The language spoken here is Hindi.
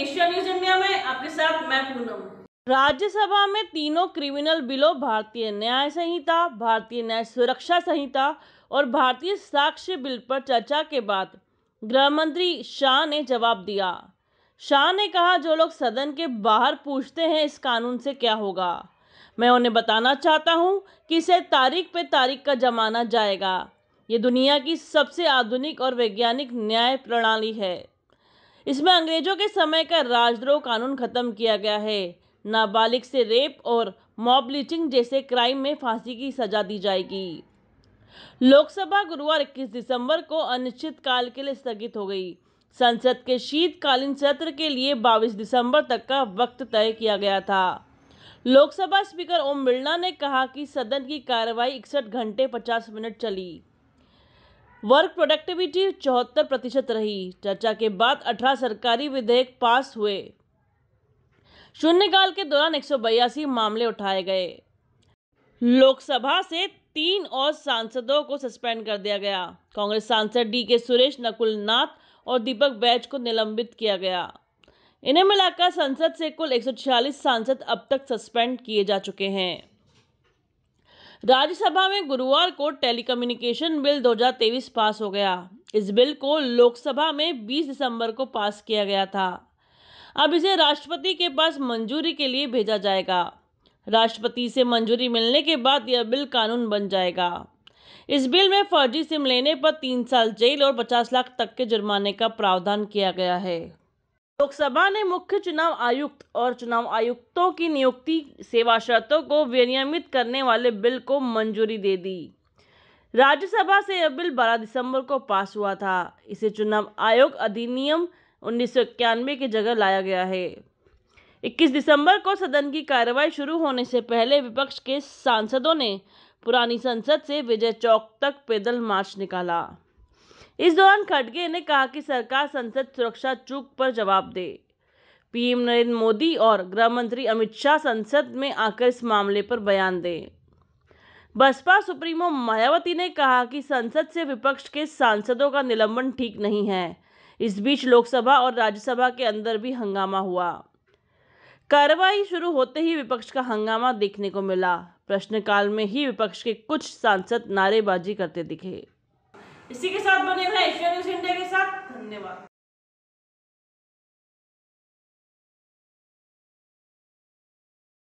एशिया न्यूज इंडिया में आपके साथ मैं पूनम राज्यसभा में तीनों क्रिमिनल बिलों भारतीय न्याय संहिता भारतीय न्याय सुरक्षा संहिता और भारतीय साक्ष्य बिल पर चर्चा के बाद गृह मंत्री शाह ने जवाब दिया शाह ने कहा जो लोग सदन के बाहर पूछते हैं इस कानून से क्या होगा मैं उन्हें बताना चाहता हूं कि इसे तारीख पे तारीख का जमाना जाएगा ये दुनिया की सबसे आधुनिक और वैज्ञानिक न्याय प्रणाली है इसमें अंग्रेजों के समय का राजद्रोह कानून ख़त्म किया गया है नाबालिग से रेप और मॉब लिचिंग जैसे क्राइम में फांसी की सजा दी जाएगी लोकसभा गुरुवार 21 दिसंबर को अनिश्चितकाल के लिए स्थगित हो गई संसद के शीतकालीन सत्र के लिए 22 दिसंबर तक का वक्त तय किया गया था लोकसभा स्पीकर ओम बिरला ने कहा कि सदन की कार्यवाही इकसठ घंटे 50 मिनट चली वर्क प्रोडक्टिविटी चौहत्तर प्रतिशत रही चर्चा के बाद अठारह सरकारी विधेयक पास हुए शून्यकाल के दौरान एक मामले उठाए गए लोकसभा से तीन और सांसदों को सस्पेंड कर दिया गया कांग्रेस सांसद डी के सुरेश नकुल नाथ और दीपक बैज को निलंबित किया गया इन्हें मिलाकर संसद से कुल एक सांसद अब तक सस्पेंड किए जा चुके हैं राज्यसभा में गुरुवार को टेलीकम्युनिकेशन बिल 2023 पास हो गया इस बिल को लोकसभा में 20 दिसंबर को पास किया गया था अब इसे राष्ट्रपति के पास मंजूरी के लिए भेजा जाएगा राष्ट्रपति से मंजूरी मिलने के बाद यह बिल कानून बन जाएगा इस बिल में फर्जी सिम लेने पर तीन साल जेल और पचास लाख तक के जुर्माने का प्रावधान किया गया है लोकसभा ने मुख्य चुनाव आयुक्त और चुनाव आयुक्तों की नियुक्ति सेवा शर्तों को विनियमित करने वाले बिल को मंजूरी दे दी राज्यसभा से यह बिल 12 दिसंबर को पास हुआ था इसे चुनाव आयोग अधिनियम उन्नीस सौ की जगह लाया गया है 21 दिसंबर को सदन की कार्रवाई शुरू होने से पहले विपक्ष के सांसदों ने पुरानी संसद से विजय चौक तक पैदल मार्च निकाला इस दौरान खड़गे ने कहा कि सरकार संसद सुरक्षा चूक पर जवाब दे पीएम नरेंद्र मोदी और गृह मंत्री अमित शाह संसद में आकर इस मामले पर बयान दें बसपा सुप्रीमो मायावती ने कहा कि संसद से विपक्ष के सांसदों का निलंबन ठीक नहीं है इस बीच लोकसभा और राज्यसभा के अंदर भी हंगामा हुआ कार्रवाई शुरू होते ही विपक्ष का हंगामा देखने को मिला प्रश्नकाल में ही विपक्ष के कुछ सांसद नारेबाजी करते दिखे इसी के साथ बने रहे एशिया न्यूज इंडिया के साथ धन्यवाद